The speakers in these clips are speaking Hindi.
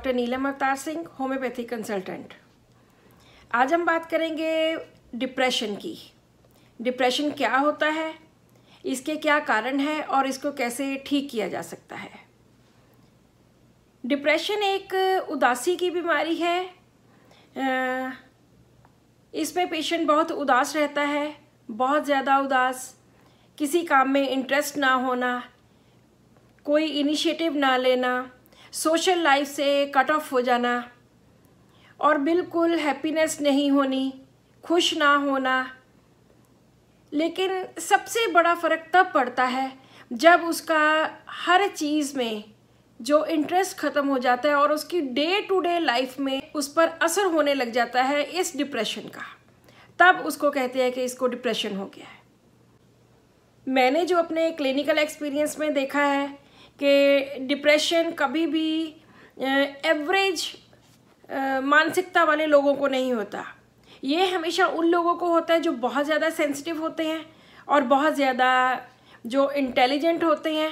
डॉक्टर नीलम अवतार सिंह होम्योपैथी कंसल्टेंट आज हम बात करेंगे डिप्रेशन की डिप्रेशन क्या होता है इसके क्या कारण है और इसको कैसे ठीक किया जा सकता है डिप्रेशन एक उदासी की बीमारी है इसमें पेशेंट बहुत उदास रहता है बहुत ज़्यादा उदास किसी काम में इंटरेस्ट ना होना कोई इनिशिएटिव ना लेना सोशल लाइफ से कट ऑफ हो जाना और बिल्कुल हैप्पीनेस नहीं होनी खुश ना होना लेकिन सबसे बड़ा फ़र्क तब पड़ता है जब उसका हर चीज़ में जो इंटरेस्ट ख़त्म हो जाता है और उसकी डे टू डे लाइफ में उस पर असर होने लग जाता है इस डिप्रेशन का तब उसको कहते हैं कि इसको डिप्रेशन हो गया है मैंने जो अपने क्लिनिकल एक्सपीरियंस में देखा है कि डिप्रेशन कभी भी एवरेज मानसिकता वाले लोगों को नहीं होता ये हमेशा उन लोगों को होता है जो बहुत ज़्यादा सेंसिटिव होते हैं और बहुत ज़्यादा जो इंटेलिजेंट होते हैं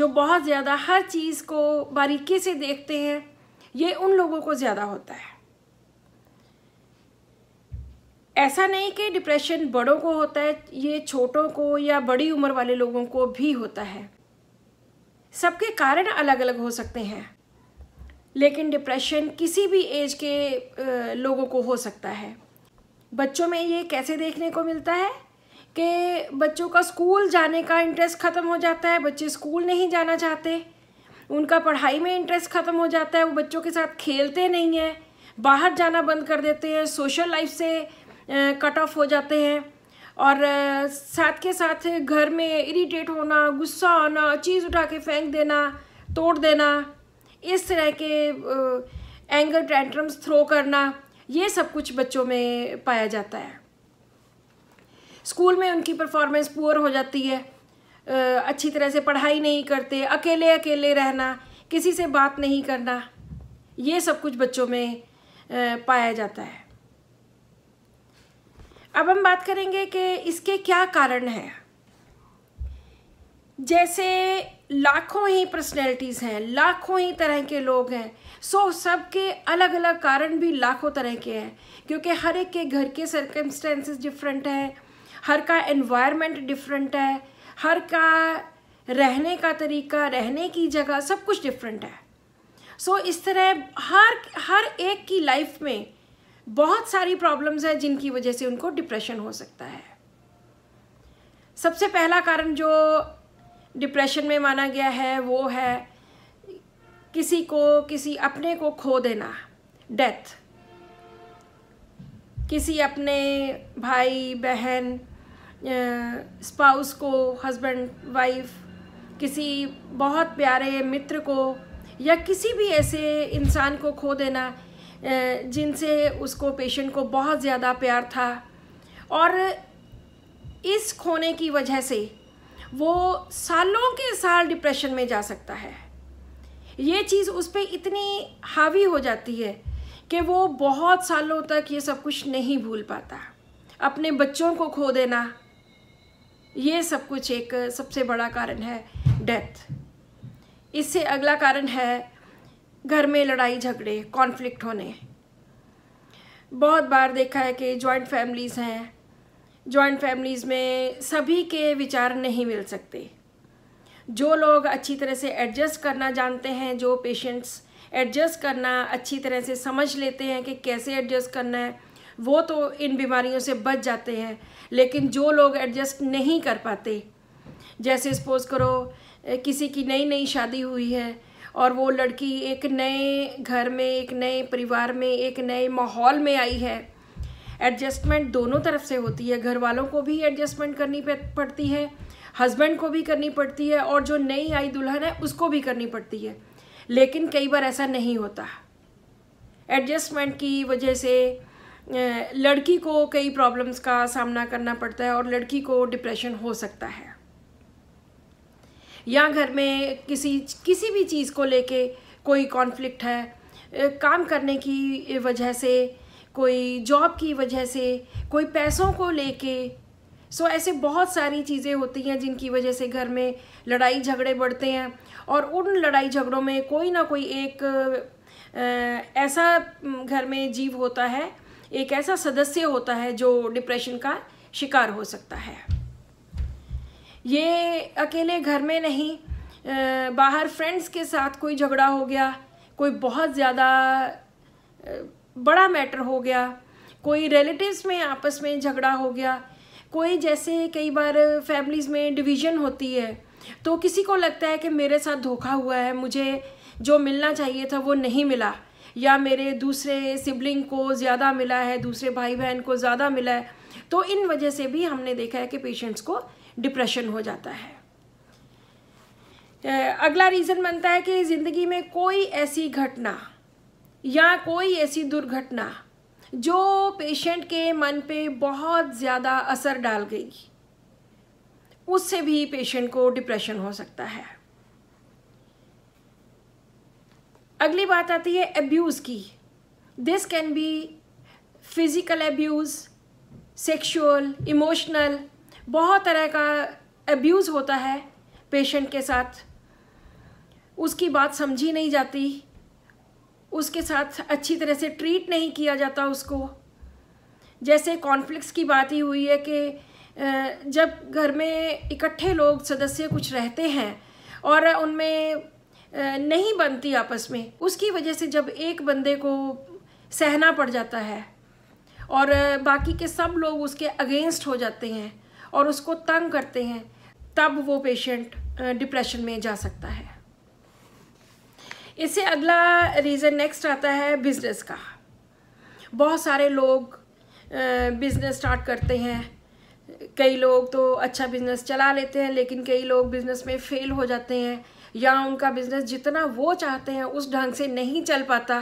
जो बहुत ज़्यादा हर चीज़ को बारीकी से देखते हैं ये उन लोगों को ज़्यादा होता है ऐसा नहीं कि डिप्रेशन बड़ों को होता है ये छोटों को या बड़ी उम्र वाले लोगों को भी होता है सबके कारण अलग अलग हो सकते हैं लेकिन डिप्रेशन किसी भी एज के लोगों को हो सकता है बच्चों में ये कैसे देखने को मिलता है कि बच्चों का स्कूल जाने का इंटरेस्ट ख़त्म हो जाता है बच्चे स्कूल नहीं जाना चाहते उनका पढ़ाई में इंटरेस्ट ख़त्म हो जाता है वो बच्चों के साथ खेलते नहीं हैं बाहर जाना बंद कर देते हैं सोशल लाइफ से कट ऑफ हो जाते हैं और साथ के साथ घर में इरिटेट होना गुस्सा आना चीज़ उठा के फेंक देना तोड़ देना इस तरह के एंगर टेंट्रम्स थ्रो करना ये सब कुछ बच्चों में पाया जाता है स्कूल में उनकी परफॉर्मेंस पुअर हो जाती है अच्छी तरह से पढ़ाई नहीं करते अकेले अकेले रहना किसी से बात नहीं करना ये सब कुछ बच्चों में पाया जाता है अब हम बात करेंगे कि इसके क्या कारण हैं जैसे लाखों ही पर्सनैलिटीज़ हैं लाखों ही तरह के लोग हैं सो सब के अलग अलग कारण भी लाखों तरह के हैं क्योंकि हर एक के घर के सर्कमस्टेंसेस डिफरेंट हैं हर का एनवायरनमेंट डिफरेंट है हर का रहने का तरीका रहने की जगह सब कुछ डिफरेंट है सो so, इस तरह हर हर एक की लाइफ में बहुत सारी प्रॉब्लम्स हैं जिनकी वजह से उनको डिप्रेशन हो सकता है सबसे पहला कारण जो डिप्रेशन में माना गया है वो है किसी को किसी अपने को खो देना डेथ किसी अपने भाई बहन स्पाउस को हस्बैंड वाइफ किसी बहुत प्यारे मित्र को या किसी भी ऐसे इंसान को खो देना जिनसे उसको पेशेंट को बहुत ज़्यादा प्यार था और इस खोने की वजह से वो सालों के साल डिप्रेशन में जा सकता है ये चीज़ उस पर इतनी हावी हो जाती है कि वो बहुत सालों तक ये सब कुछ नहीं भूल पाता अपने बच्चों को खो देना ये सब कुछ एक सबसे बड़ा कारण है डेथ इससे अगला कारण है घर में लड़ाई झगड़े कॉन्फ्लिक्ट होने बहुत बार देखा है कि जॉइंट फैमिलीज़ हैं जॉइंट फैमिलीज़ में सभी के विचार नहीं मिल सकते जो लोग अच्छी तरह से एडजस्ट करना जानते हैं जो पेशेंट्स एडजस्ट करना अच्छी तरह से समझ लेते हैं कि कैसे एडजस्ट करना है वो तो इन बीमारियों से बच जाते हैं लेकिन जो लोग एडजस्ट नहीं कर पाते जैसे सपोज करो किसी की नई नई शादी हुई है और वो लड़की एक नए घर में एक नए परिवार में एक नए माहौल में आई है एडजस्टमेंट दोनों तरफ से होती है घर वालों को भी एडजस्टमेंट करनी पड़ती है हस्बैंड को भी करनी पड़ती है और जो नई आई दुल्हन है उसको भी करनी पड़ती है लेकिन कई बार ऐसा नहीं होता एडजस्टमेंट की वजह से लड़की को कई प्रॉब्लम्स का सामना करना पड़ता है और लड़की को डिप्रेशन हो सकता है या घर में किसी किसी भी चीज़ को लेके कोई कॉन्फ्लिक्ट है काम करने की वजह से कोई जॉब की वजह से कोई पैसों को लेके सो so, ऐसे बहुत सारी चीज़ें होती हैं जिनकी वजह से घर में लड़ाई झगड़े बढ़ते हैं और उन लड़ाई झगड़ों में कोई ना कोई एक ऐसा घर में जीव होता है एक ऐसा सदस्य होता है जो डिप्रेशन का शिकार हो सकता है ये अकेले घर में नहीं बाहर फ्रेंड्स के साथ कोई झगड़ा हो गया कोई बहुत ज़्यादा बड़ा मैटर हो गया कोई रिलेटिव्स में आपस में झगड़ा हो गया कोई जैसे कई बार फैमिलीज़ में डिवीज़न होती है तो किसी को लगता है कि मेरे साथ धोखा हुआ है मुझे जो मिलना चाहिए था वो नहीं मिला या मेरे दूसरे सिबलिंग को ज़्यादा मिला है दूसरे भाई बहन को ज़्यादा मिला है तो इन वजह से भी हमने देखा है कि पेशेंट्स को डिप्रेशन हो जाता है अगला रीज़न बनता है कि ज़िंदगी में कोई ऐसी घटना या कोई ऐसी दुर्घटना जो पेशेंट के मन पे बहुत ज़्यादा असर डाल गई उससे भी पेशेंट को डिप्रेशन हो सकता है अगली बात आती है एब्यूज़ की this can be physical abuse sexual emotional बहुत तरह का एब्यूज़ होता है पेशेंट के साथ उसकी बात समझी नहीं जाती उसके साथ अच्छी तरह से ट्रीट नहीं किया जाता उसको जैसे कॉन्फ्लिक्स की बात ही हुई है कि जब घर में इकट्ठे लोग सदस्य कुछ रहते हैं और उनमें नहीं बनती आपस में उसकी वजह से जब एक बंदे को सहना पड़ जाता है और बाकी के सब लोग उसके अगेंस्ट हो जाते हैं और उसको तंग करते हैं तब वो पेशेंट डिप्रेशन में जा सकता है इससे अगला रीज़न नेक्स्ट आता है बिज़नेस का बहुत सारे लोग बिज़नेस स्टार्ट करते हैं कई लोग तो अच्छा बिज़नेस चला लेते हैं लेकिन कई लोग बिज़नेस में फ़ेल हो जाते हैं या उनका बिज़नेस जितना वो चाहते हैं उस ढंग से नहीं चल पाता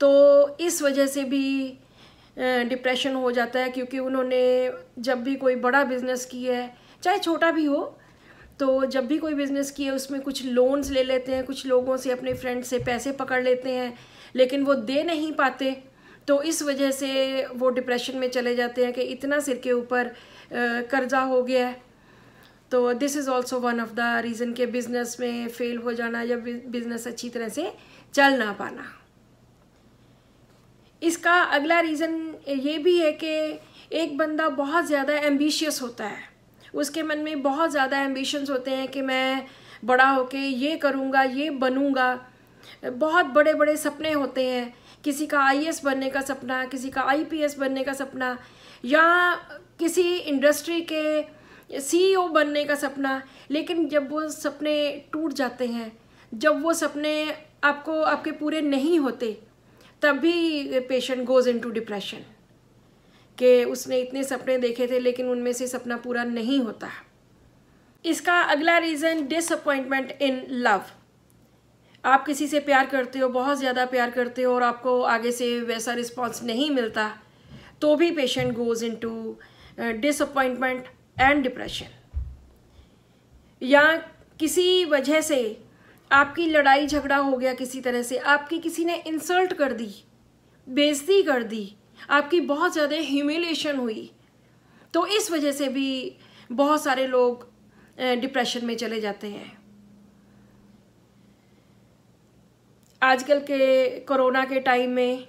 तो इस वजह से भी डिप्रेशन हो जाता है क्योंकि उन्होंने जब भी कोई बड़ा बिज़नेस किया है चाहे छोटा भी हो तो जब भी कोई बिज़नेस किया है उसमें कुछ लोन्स ले लेते हैं कुछ लोगों से अपने फ्रेंड से पैसे पकड़ लेते हैं लेकिन वो दे नहीं पाते तो इस वजह से वो डिप्रेशन में चले जाते हैं कि इतना सिर के ऊपर कर्जा हो गया है तो this is also one of the reason के बिज़नेस में फ़ेल हो जाना या बिज़नेस अच्छी तरह से चल ना पाना इसका अगला रीज़न ये भी है कि एक बंदा बहुत ज़्यादा एम्बिशियस होता है उसके मन में बहुत ज़्यादा एम्बिशंस होते हैं कि मैं बड़ा होके ये करूँगा ये बनूँगा बहुत बड़े बड़े सपने होते हैं किसी का आई बनने का सपना किसी का आई बनने का सपना या किसी इंडस्ट्री के सी e बनने का सपना लेकिन जब वो सपने टूट जाते हैं जब वो सपने आपको आपके पूरे नहीं होते तब भी patient goes into depression कि उसने इतने सपने देखे थे लेकिन उनमें से सपना पूरा नहीं होता इसका अगला रीज़न डिसअपॉइंटमेंट इन लव आप किसी से प्यार करते हो बहुत ज़्यादा प्यार करते हो और आपको आगे से वैसा रिस्पॉन्स नहीं मिलता तो भी patient goes into disappointment and depression या किसी वजह से आपकी लड़ाई झगड़ा हो गया किसी तरह से आपकी किसी ने इंसल्ट कर दी बेजती कर दी आपकी बहुत ज़्यादा ह्यूमिलेशन हुई तो इस वजह से भी बहुत सारे लोग डिप्रेशन में चले जाते हैं आजकल के कोरोना के टाइम में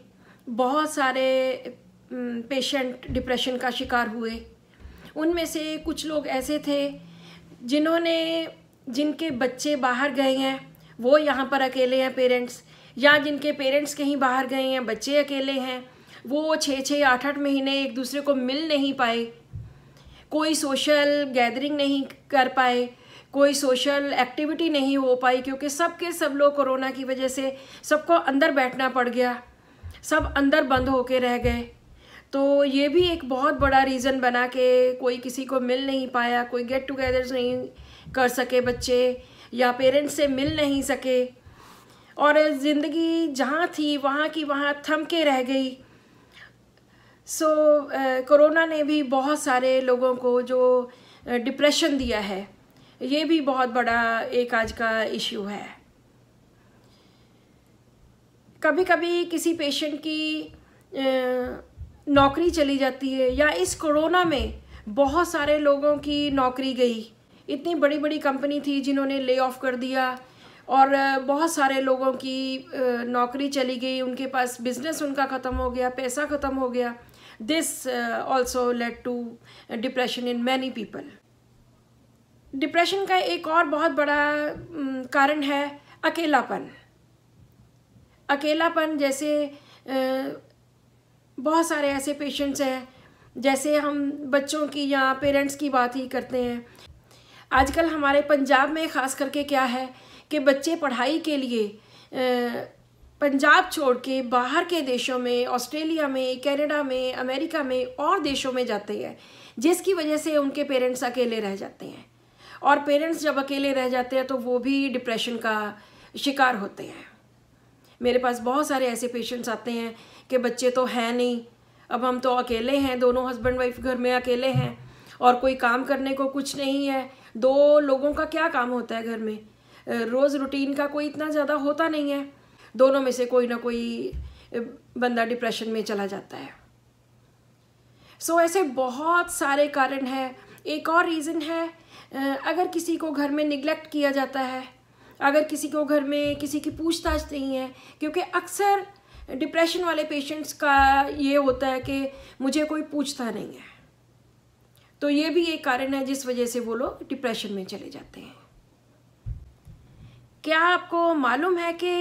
बहुत सारे पेशेंट डिप्रेशन का शिकार हुए उनमें से कुछ लोग ऐसे थे जिन्होंने जिनके बच्चे बाहर गए हैं वो यहाँ पर अकेले हैं पेरेंट्स या जिनके पेरेंट्स कहीं बाहर गए हैं बच्चे अकेले हैं वो छः छः आठ आठ महीने एक दूसरे को मिल नहीं पाए कोई सोशल गैदरिंग नहीं कर पाए कोई सोशल एक्टिविटी नहीं हो पाई क्योंकि सब के सब लोग कोरोना की वजह से सबको अंदर बैठना पड़ गया सब अंदर बंद होके रह गए तो ये भी एक बहुत बड़ा रीज़न बना के कोई किसी को मिल नहीं पाया कोई गेट टुगेदर्स नहीं कर सके बच्चे या पेरेंट्स से मिल नहीं सके और ज़िंदगी जहाँ थी वहाँ की वहाँ थम के रह गई सो so, कोरोना uh, ने भी बहुत सारे लोगों को जो डिप्रेशन uh, दिया है ये भी बहुत बड़ा एक आज का इश्यू है कभी कभी किसी पेशेंट की uh, नौकरी चली जाती है या इस कोरोना में बहुत सारे लोगों की नौकरी गई इतनी बड़ी बड़ी कंपनी थी जिन्होंने ले ऑफ कर दिया और बहुत सारे लोगों की नौकरी चली गई उनके पास बिजनेस उनका ख़त्म हो गया पैसा ख़त्म हो गया this also led to depression in many people depression का एक और बहुत बड़ा कारण है अकेलापन अकेलापन जैसे बहुत सारे ऐसे पेशेंट्स हैं जैसे हम बच्चों की या पेरेंट्स की बात ही करते हैं आजकल हमारे पंजाब में ख़ास करके क्या है कि बच्चे पढ़ाई के लिए पंजाब छोड़ के बाहर के देशों में ऑस्ट्रेलिया में कनाडा में अमेरिका में और देशों में जाते हैं जिसकी वजह से उनके पेरेंट्स अकेले रह जाते हैं और पेरेंट्स जब अकेले रह जाते हैं तो वो भी डिप्रेशन का शिकार होते हैं मेरे पास बहुत सारे ऐसे पेशेंट्स आते हैं कि बच्चे तो हैं नहीं अब हम तो अकेले हैं दोनों हस्बैंड वाइफ घर में अकेले हैं और कोई काम करने को कुछ नहीं है दो लोगों का क्या काम होता है घर में रोज़ रूटीन का कोई इतना ज़्यादा होता नहीं है दोनों में से कोई ना कोई बंदा डिप्रेशन में चला जाता है सो so, ऐसे बहुत सारे कारण हैं एक और रीज़न है अगर किसी को घर में निगलेक्ट किया जाता है अगर किसी को घर में किसी की पूछताछ नहीं है क्योंकि अक्सर डिप्रेशन वाले पेशेंट्स का ये होता है कि मुझे कोई पूछता नहीं है तो ये भी एक कारण है जिस वजह से वो लोग डिप्रेशन में चले जाते हैं क्या आपको मालूम है कि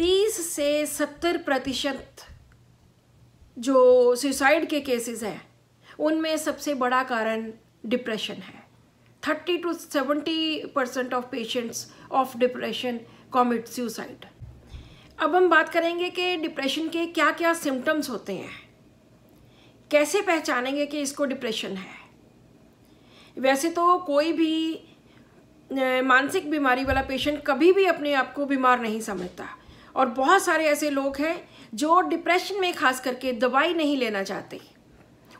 30 से 70 प्रतिशत जो सुसाइड के केसेस हैं उनमें सबसे बड़ा कारण डिप्रेशन है 30 to 70 percent of patients of depression commit suicide अब हम बात करेंगे कि डिप्रेशन के क्या क्या सिम्टम्स होते हैं कैसे पहचानेंगे कि इसको डिप्रेशन है वैसे तो कोई भी मानसिक बीमारी वाला पेशेंट कभी भी अपने आप को बीमार नहीं समझता और बहुत सारे ऐसे लोग हैं जो डिप्रेशन में खास करके दवाई नहीं लेना चाहते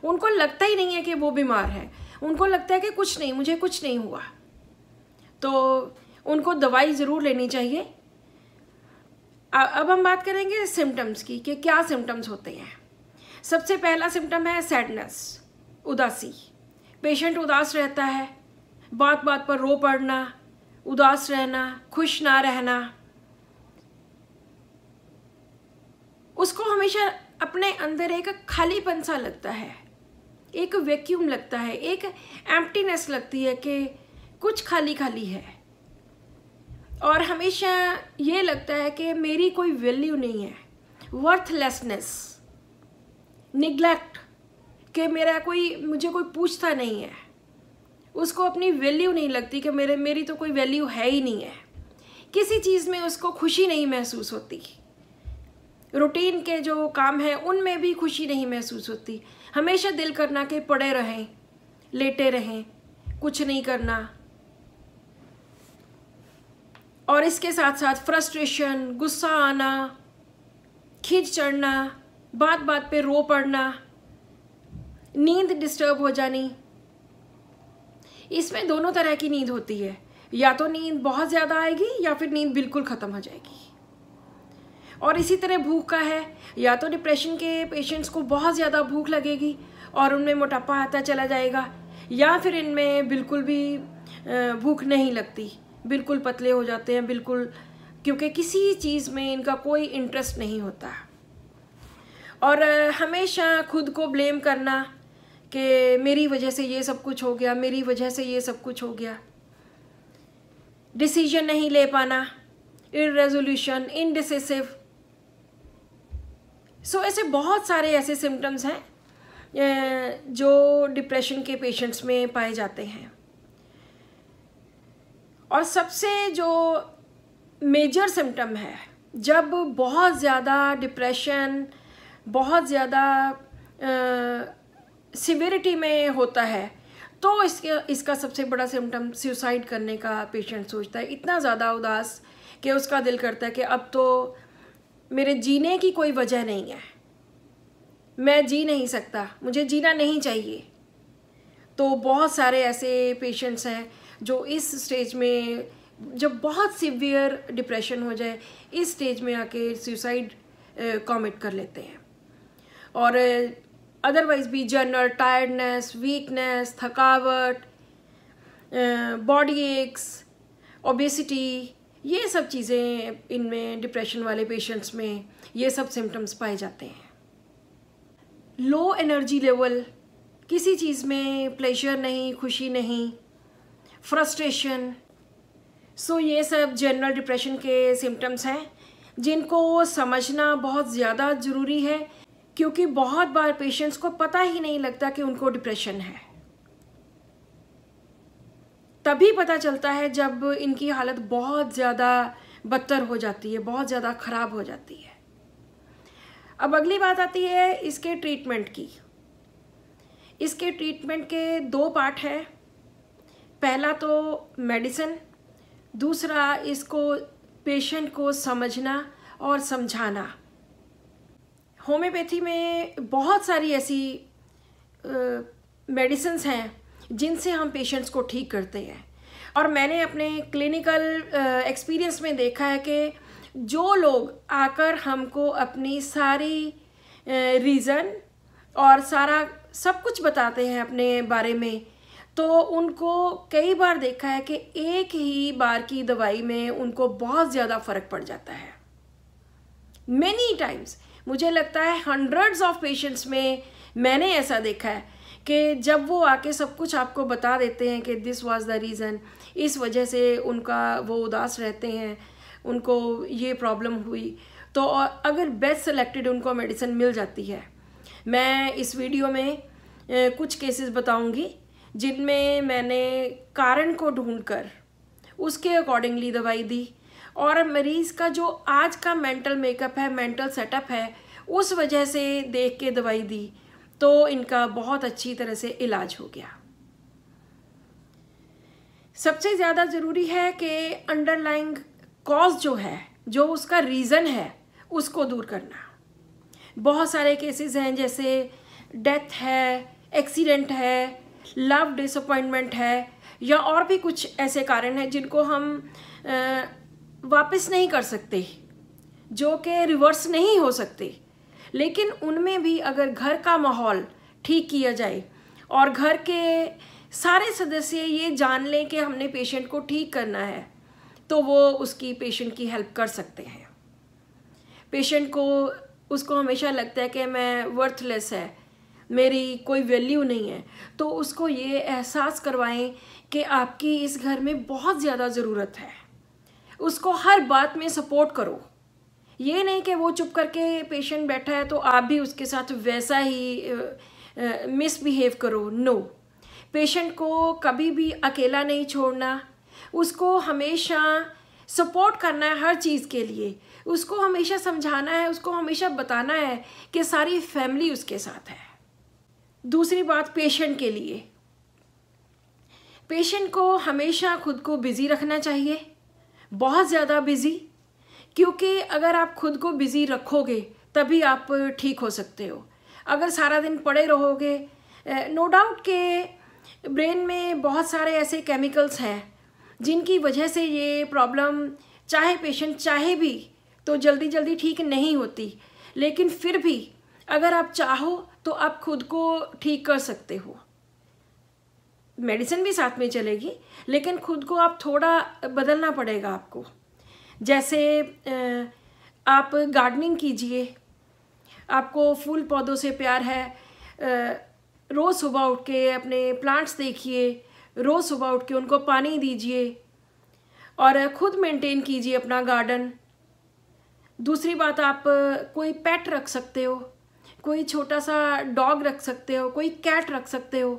उनको लगता ही नहीं है कि वो बीमार है उनको लगता है कि कुछ नहीं मुझे कुछ नहीं हुआ तो उनको दवाई ज़रूर लेनी चाहिए अब हम बात करेंगे सिम्टम्स की कि क्या सिम्टम्स होते हैं सबसे पहला सिम्टम है सैडनेस उदासी पेशेंट उदास रहता है बात बात पर रो पड़ना उदास रहना खुश ना रहना उसको हमेशा अपने अंदर एक खालीपन सा लगता है एक वैक्यूम लगता है एक एम्प्टीनेस लगती है कि कुछ खाली खाली है और हमेशा ये लगता है कि मेरी कोई वैल्यू नहीं है वर्थलेसनेस निग्लेक्ट कि मेरा कोई मुझे कोई पूछता नहीं है उसको अपनी वैल्यू नहीं लगती कि मेरे मेरी तो कोई वैल्यू है ही नहीं है किसी चीज़ में उसको खुशी नहीं महसूस होती रूटीन के जो काम हैं उनमें भी खुशी नहीं महसूस होती हमेशा दिल करना कि पड़े रहें लेटे रहें कुछ नहीं करना और इसके साथ साथ फ्रस्ट्रेशन गुस्सा आना खींच चढ़ना बात बात पे रो पड़ना नींद डिस्टर्ब हो जानी इसमें दोनों तरह की नींद होती है या तो नींद बहुत ज़्यादा आएगी या फिर नींद बिल्कुल ख़त्म हो जाएगी और इसी तरह भूख का है या तो डिप्रेशन के पेशेंट्स को बहुत ज़्यादा भूख लगेगी और उनमें मोटापा आता चला जाएगा या फिर इनमें बिल्कुल भी भूख नहीं लगती बिल्कुल पतले हो जाते हैं बिल्कुल क्योंकि किसी चीज़ में इनका कोई इंटरेस्ट नहीं होता है और हमेशा खुद को ब्लेम करना कि मेरी वजह से ये सब कुछ हो गया मेरी वजह से ये सब कुछ हो गया डिसीजन नहीं ले पाना रेजोल्यूशन इनडिसिव सो ऐसे बहुत सारे ऐसे सिम्टम्स हैं जो डिप्रेशन के पेशेंट्स में पाए जाते हैं और सबसे जो मेजर सिम्टम है जब बहुत ज़्यादा डिप्रेशन बहुत ज़्यादा सिविरिटी में होता है तो इसके इसका सबसे बड़ा सिम्टम सुसाइड करने का पेशेंट सोचता है इतना ज़्यादा उदास कि उसका दिल करता है कि अब तो मेरे जीने की कोई वजह नहीं है मैं जी नहीं सकता मुझे जीना नहीं चाहिए तो बहुत सारे ऐसे पेशेंट्स हैं जो इस स्टेज में जब बहुत सिवियर डिप्रेशन हो जाए इस स्टेज में आके सुसाइड कॉमिट कर लेते हैं और अदरवाइज भी जनरल टायर्डनेस वीकनेस थकावट बॉडी एक्स ओबेसिटी ये सब चीज़ें इनमें डिप्रेशन वाले पेशेंट्स में ये सब सिम्टम्स पाए जाते हैं लो एनर्जी लेवल किसी चीज़ में प्लेजर नहीं खुशी नहीं फ्रस्ट्रेशन सो ये सब जनरल डिप्रेशन के सिम्टम्स हैं जिनको समझना बहुत ज़्यादा ज़रूरी है क्योंकि बहुत बार पेशेंट्स को पता ही नहीं लगता कि उनको डिप्रेशन है तभी पता चलता है जब इनकी हालत बहुत ज़्यादा बदतर हो जाती है बहुत ज़्यादा ख़राब हो जाती है अब अगली बात आती है इसके ट्रीटमेंट की इसके ट्रीटमेंट के दो पार्ट हैं पहला तो मेडिसिन दूसरा इसको पेशेंट को समझना और समझाना होम्योपैथी में बहुत सारी ऐसी मेडिसिन हैं जिनसे हम पेशेंट्स को ठीक करते हैं और मैंने अपने क्लिनिकल एक्सपीरियंस में देखा है कि जो लोग आकर हमको अपनी सारी रीज़न और सारा सब कुछ बताते हैं अपने बारे में तो उनको कई बार देखा है कि एक ही बार की दवाई में उनको बहुत ज़्यादा फ़र्क पड़ जाता है मैनी टाइम्स मुझे लगता है हंड्रेड्स ऑफ पेशेंट्स में मैंने ऐसा देखा है कि जब वो आके सब कुछ आपको बता देते हैं कि दिस वाज द रीज़न इस वजह से उनका वो उदास रहते हैं उनको ये प्रॉब्लम हुई तो अगर बेस्ट सेलेक्टेड उनको मेडिसिन मिल जाती है मैं इस वीडियो में कुछ केसेस बताऊंगी जिनमें मैंने कारण को ढूंढकर उसके अकॉर्डिंगली दवाई दी और मरीज़ का जो आज का मेंटल मेकअप है मेंटल सेटअप है उस वजह से देख के दवाई दी तो इनका बहुत अच्छी तरह से इलाज हो गया सबसे ज़्यादा ज़रूरी है कि अंडरलाइंग कॉज जो है जो उसका रीज़न है उसको दूर करना बहुत सारे केसेस हैं जैसे डेथ है एक्सीडेंट है लव डिसअपॉइंटमेंट है या और भी कुछ ऐसे कारण हैं जिनको हम वापस नहीं कर सकते जो कि रिवर्स नहीं हो सकते लेकिन उनमें भी अगर घर का माहौल ठीक किया जाए और घर के सारे सदस्य ये जान लें कि हमने पेशेंट को ठीक करना है तो वो उसकी पेशेंट की हेल्प कर सकते हैं पेशेंट को उसको हमेशा लगता है कि मैं वर्थलेस है मेरी कोई वैल्यू नहीं है तो उसको ये एहसास करवाएं कि आपकी इस घर में बहुत ज़्यादा ज़रूरत है उसको हर बात में सपोर्ट करो ये नहीं कि वो चुप करके पेशेंट बैठा है तो आप भी उसके साथ वैसा ही मिसबिहेव करो नो पेशेंट को कभी भी अकेला नहीं छोड़ना उसको हमेशा सपोर्ट करना है हर चीज़ के लिए उसको हमेशा समझाना है उसको हमेशा बताना है कि सारी फैमिली उसके साथ है दूसरी बात पेशेंट के लिए पेशेंट को हमेशा खुद को बिज़ी रखना चाहिए बहुत ज़्यादा बिज़ी क्योंकि अगर आप खुद को बिज़ी रखोगे तभी आप ठीक हो सकते हो अगर सारा दिन पड़े रहोगे नो डाउट के ब्रेन में बहुत सारे ऐसे केमिकल्स हैं जिनकी वजह से ये प्रॉब्लम चाहे पेशेंट चाहे भी तो जल्दी जल्दी ठीक नहीं होती लेकिन फिर भी अगर आप चाहो तो आप खुद को ठीक कर सकते हो मेडिसिन भी साथ में चलेगी लेकिन खुद को आप थोड़ा बदलना पड़ेगा आपको जैसे आप गार्डनिंग कीजिए आपको फूल पौधों से प्यार है रोज़ सुबह उठ के अपने प्लांट्स देखिए रोज़ सुबह उठ के उनको पानी दीजिए और ख़ुद मेंटेन कीजिए अपना गार्डन दूसरी बात आप कोई पेट रख सकते हो कोई छोटा सा डॉग रख सकते हो कोई कैट रख सकते हो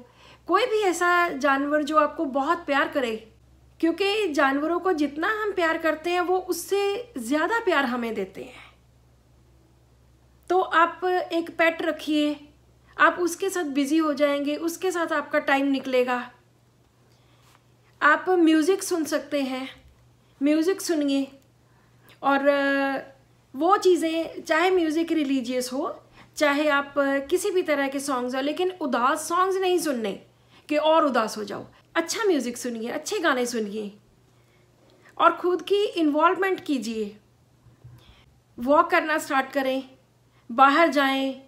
कोई भी ऐसा जानवर जो आपको बहुत प्यार करे क्योंकि जानवरों को जितना हम प्यार करते हैं वो उससे ज़्यादा प्यार हमें देते हैं तो आप एक पेट रखिए आप उसके साथ बिज़ी हो जाएंगे उसके साथ आपका टाइम निकलेगा आप म्यूज़िक सुन सकते हैं म्यूज़िक सुनिए और वो चीज़ें चाहे म्यूज़िक रिलीजियस हो चाहे आप किसी भी तरह के सॉन्ग्स हो लेकिन उदास सॉन्ग्स नहीं सुनने कि और उदास हो जाओ अच्छा म्यूज़िक सुनिए अच्छे गाने सुनिए और खुद की इन्वॉल्वमेंट कीजिए वॉक करना स्टार्ट करें बाहर जाएं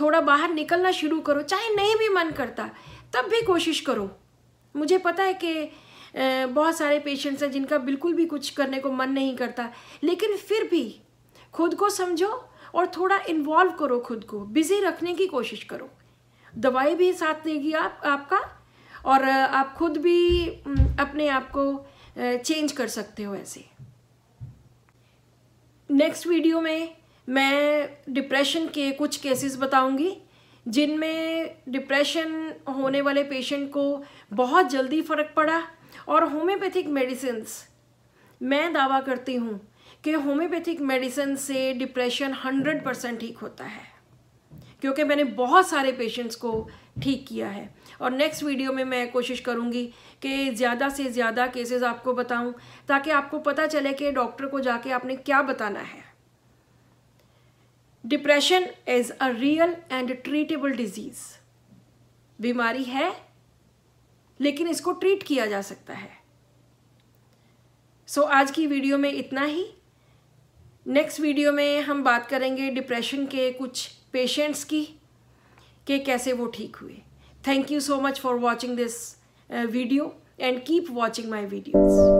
थोड़ा बाहर निकलना शुरू करो चाहे नहीं भी मन करता तब भी कोशिश करो मुझे पता है कि बहुत सारे पेशेंट्स हैं जिनका बिल्कुल भी कुछ करने को मन नहीं करता लेकिन फिर भी खुद को समझो और थोड़ा इन्वॉल्व करो खुद को बिज़ी रखने की कोशिश करो दवाई भी साथ देगी आप आपका और आप खुद भी अपने आप को चेंज कर सकते हो ऐसे नेक्स्ट वीडियो में मैं डिप्रेशन के कुछ केसेस बताऊंगी जिनमें डिप्रेशन होने वाले पेशेंट को बहुत जल्दी फ़र्क पड़ा और होम्योपैथिक मेडिसिंस मैं दावा करती हूँ कि होम्योपैथिक मेडिसिन से डिप्रेशन हंड्रेड परसेंट ठीक होता है क्योंकि मैंने बहुत सारे पेशेंट्स को ठीक किया है और नेक्स्ट वीडियो में मैं कोशिश करूँगी कि ज़्यादा से ज़्यादा केसेस आपको बताऊँ ताकि आपको पता चले कि डॉक्टर को जाके आपने क्या बताना है depression is a real and treatable disease बीमारी है लेकिन इसको ट्रीट किया जा सकता है सो so, आज की वीडियो में इतना ही नेक्स्ट वीडियो में हम बात करेंगे डिप्रेशन के कुछ पेशेंट्स की कि कैसे वो ठीक हुए Thank you so much for watching this uh, video and keep watching my videos.